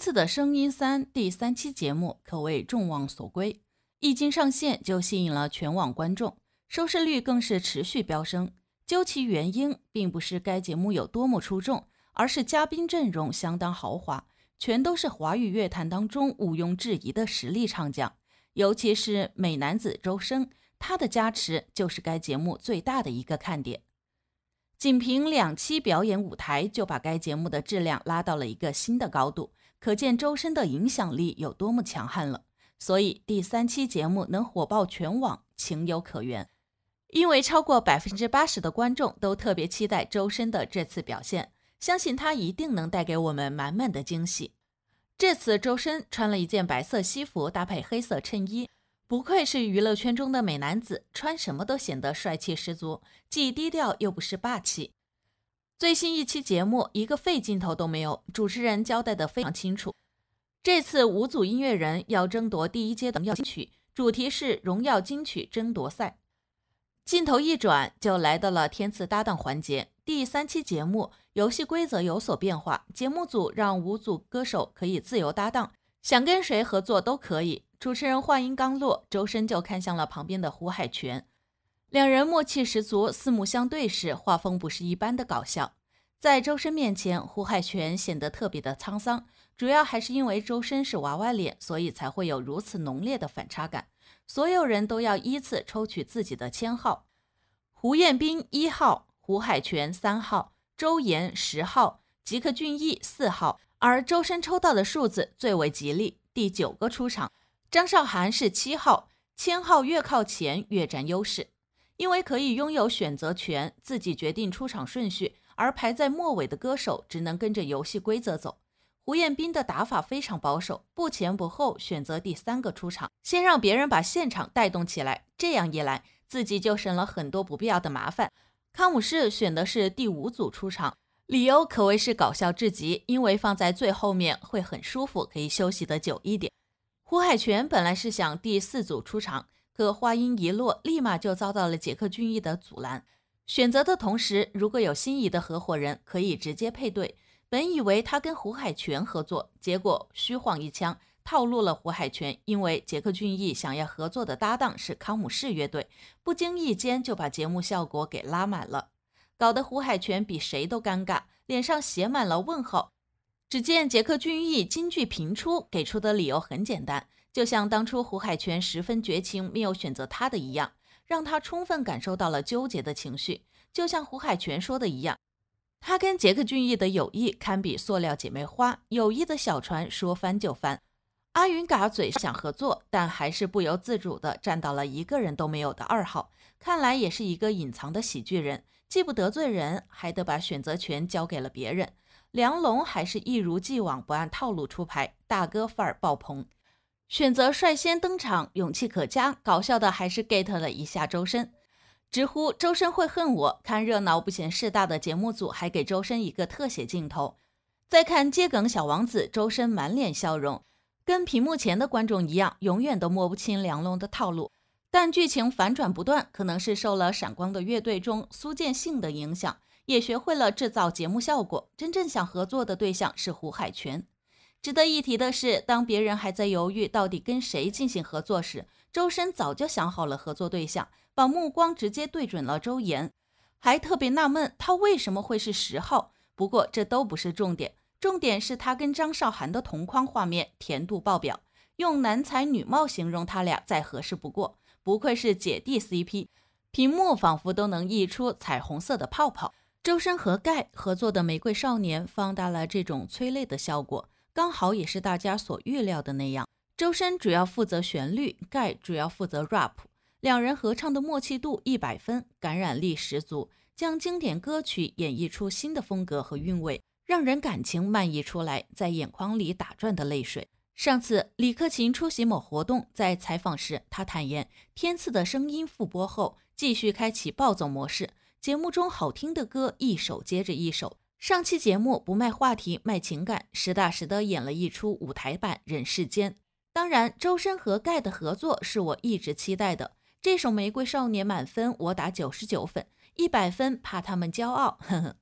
次的声音三第三期节目可谓众望所归，一经上线就吸引了全网观众，收视率更是持续飙升。究其原因，并不是该节目有多么出众，而是嘉宾阵容相当豪华，全都是华语乐坛当中毋庸置疑的实力唱将，尤其是美男子周深，他的加持就是该节目最大的一个看点。仅凭两期表演舞台，就把该节目的质量拉到了一个新的高度。可见周深的影响力有多么强悍了，所以第三期节目能火爆全网情有可原。因为超过百分之八十的观众都特别期待周深的这次表现，相信他一定能带给我们满满的惊喜。这次周深穿了一件白色西服搭配黑色衬衣，不愧是娱乐圈中的美男子，穿什么都显得帅气十足，既低调又不失霸气。最新一期节目一个废镜头都没有，主持人交代的非常清楚。这次五组音乐人要争夺第一阶段的《荣耀金曲》，主题是《荣耀金曲争夺赛》。镜头一转就来到了天赐搭档环节。第三期节目游戏规则有所变化，节目组让五组歌手可以自由搭档，想跟谁合作都可以。主持人话音刚落，周深就看向了旁边的胡海泉，两人默契十足，四目相对时，画风不是一般的搞笑。在周深面前，胡海泉显得特别的沧桑，主要还是因为周深是娃娃脸，所以才会有如此浓烈的反差感。所有人都要依次抽取自己的签号，胡彦斌一号，胡海泉三号，周岩十号，吉克隽逸四号，而周深抽到的数字最为吉利，第九个出场。张韶涵是七号，签号越靠前越占优势，因为可以拥有选择权，自己决定出场顺序。而排在末尾的歌手只能跟着游戏规则走。胡彦斌的打法非常保守，不前不后，选择第三个出场，先让别人把现场带动起来，这样一来自己就省了很多不必要的麻烦。康姆士选的是第五组出场，理由可谓是搞笑至极，因为放在最后面会很舒服，可以休息得久一点。胡海泉本来是想第四组出场，可话音一落，立马就遭到了杰克俊逸的阻拦。选择的同时，如果有心仪的合伙人，可以直接配对。本以为他跟胡海泉合作，结果虚晃一枪，套路了胡海泉。因为杰克俊逸想要合作的搭档是康姆士乐队，不经意间就把节目效果给拉满了，搞得胡海泉比谁都尴尬，脸上写满了问号。只见杰克俊逸金句频出，给出的理由很简单，就像当初胡海泉十分绝情，没有选择他的一样。让他充分感受到了纠结的情绪，就像胡海泉说的一样，他跟杰克隽逸的友谊堪比塑料姐妹花，友谊的小船说翻就翻。阿云嘎嘴想合作，但还是不由自主地站到了一个人都没有的二号，看来也是一个隐藏的喜剧人，既不得罪人，还得把选择权交给了别人。梁龙还是一如既往不按套路出牌，大哥范儿爆棚。选择率先登场，勇气可嘉。搞笑的还是 get 了一下周深，直呼周深会恨我。看热闹不嫌事大的节目组还给周深一个特写镜头。再看接梗小王子周深满脸笑容，跟屏幕前的观众一样，永远都摸不清梁龙的套路。但剧情反转不断，可能是受了《闪光的乐队》中苏建信的影响，也学会了制造节目效果。真正想合作的对象是胡海泉。值得一提的是，当别人还在犹豫到底跟谁进行合作时，周深早就想好了合作对象，把目光直接对准了周岩，还特别纳闷他为什么会是十号。不过这都不是重点，重点是他跟张韶涵的同框画面甜度爆表，用男才女貌形容他俩再合适不过，不愧是姐弟 CP，屏幕仿佛都能溢出彩虹色的泡泡。周深和盖合作的《玫瑰少年》放大了这种催泪的效果。刚好也是大家所预料的那样，周深主要负责旋律，盖主要负责 rap，两人合唱的默契度一百分，感染力十足，将经典歌曲演绎出新的风格和韵味，让人感情漫溢出来，在眼眶里打转的泪水。上次李克勤出席某活动，在采访时，他坦言，天赐的声音复播后，继续开启暴走模式，节目中好听的歌一首接着一首。上期节目不卖话题，卖情感，实打实的演了一出舞台版《人世间》。当然，周深和盖的合作是我一直期待的。这首《玫瑰少年》满分，我打九十九分，一百分怕他们骄傲。呵呵。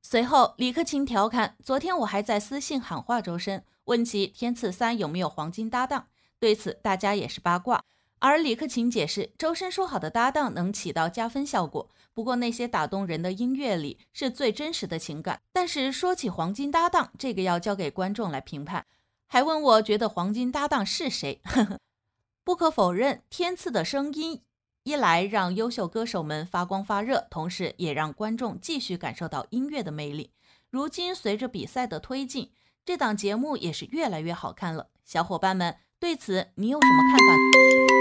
随后，李克勤调侃：“昨天我还在私信喊话周深，问其《天赐三》有没有黄金搭档。”对此，大家也是八卦。而李克勤解释，周深说好的搭档能起到加分效果。不过，那些打动人的音乐里是最真实的情感。但是说起黄金搭档，这个要交给观众来评判。还问我觉得黄金搭档是谁？不可否认，天赐的声音一来让优秀歌手们发光发热，同时也让观众继续感受到音乐的魅力。如今随着比赛的推进，这档节目也是越来越好看了。小伙伴们对此你有什么看法？